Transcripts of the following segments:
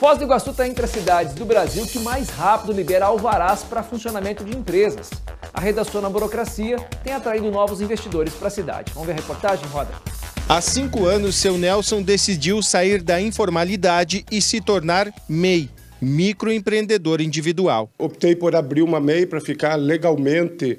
Foz do Iguaçu está entre as cidades do Brasil que mais rápido libera alvarás para funcionamento de empresas. A redação na burocracia tem atraído novos investidores para a cidade. Vamos ver a reportagem, Roda? Há cinco anos, seu Nelson decidiu sair da informalidade e se tornar MEI, microempreendedor individual. Optei por abrir uma MEI para ficar legalmente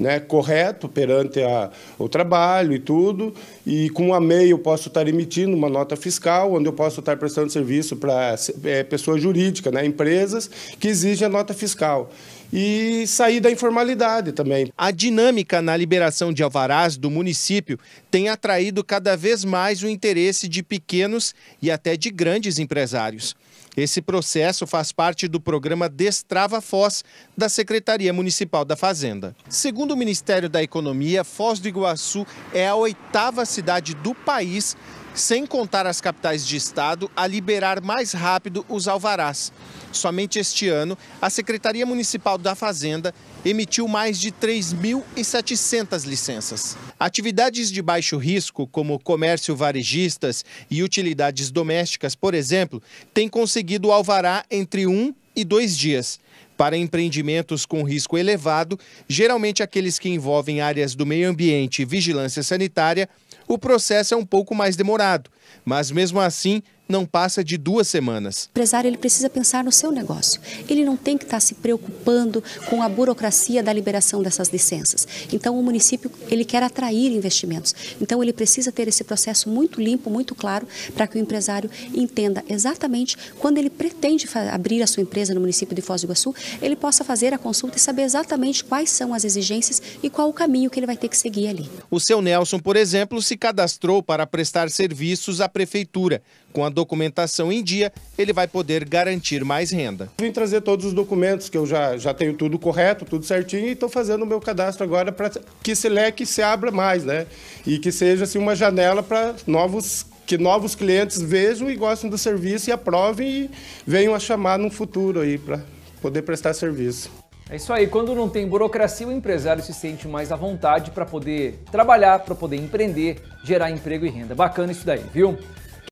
né, correto perante a, o trabalho e tudo. E com a MEI eu posso estar emitindo uma nota fiscal, onde eu posso estar prestando serviço para é, pessoa jurídica, né, empresas, que exigem a nota fiscal. E sair da informalidade também. A dinâmica na liberação de alvarás do município tem atraído cada vez mais o interesse de pequenos e até de grandes empresários. Esse processo faz parte do programa Destrava Foz da Secretaria Municipal da Fazenda. Segundo o Ministério da Economia, Foz do Iguaçu é a oitava cidade do país sem contar as capitais de estado, a liberar mais rápido os alvarás. Somente este ano, a Secretaria Municipal da Fazenda emitiu mais de 3.700 licenças. Atividades de baixo risco, como comércio varejistas e utilidades domésticas, por exemplo, têm conseguido alvará entre um e dois dias. Para empreendimentos com risco elevado, geralmente aqueles que envolvem áreas do meio ambiente e vigilância sanitária, o processo é um pouco mais demorado, mas mesmo assim não passa de duas semanas. O empresário ele precisa pensar no seu negócio. Ele não tem que estar se preocupando com a burocracia da liberação dessas licenças. Então o município ele quer atrair investimentos. Então ele precisa ter esse processo muito limpo, muito claro, para que o empresário entenda exatamente quando ele pretende abrir a sua empresa no município de Foz do Iguaçu, ele possa fazer a consulta e saber exatamente quais são as exigências e qual o caminho que ele vai ter que seguir ali. O seu Nelson, por exemplo, se cadastrou para prestar serviços à prefeitura com a documentação em dia, ele vai poder garantir mais renda. Vim trazer todos os documentos, que eu já, já tenho tudo correto, tudo certinho, e estou fazendo o meu cadastro agora para que esse leque se abra mais, né? E que seja assim, uma janela para novos que novos clientes vejam e gostem do serviço e aprovem e venham a chamar no futuro aí para poder prestar serviço. É isso aí, quando não tem burocracia, o empresário se sente mais à vontade para poder trabalhar, para poder empreender, gerar emprego e renda. Bacana isso daí, viu?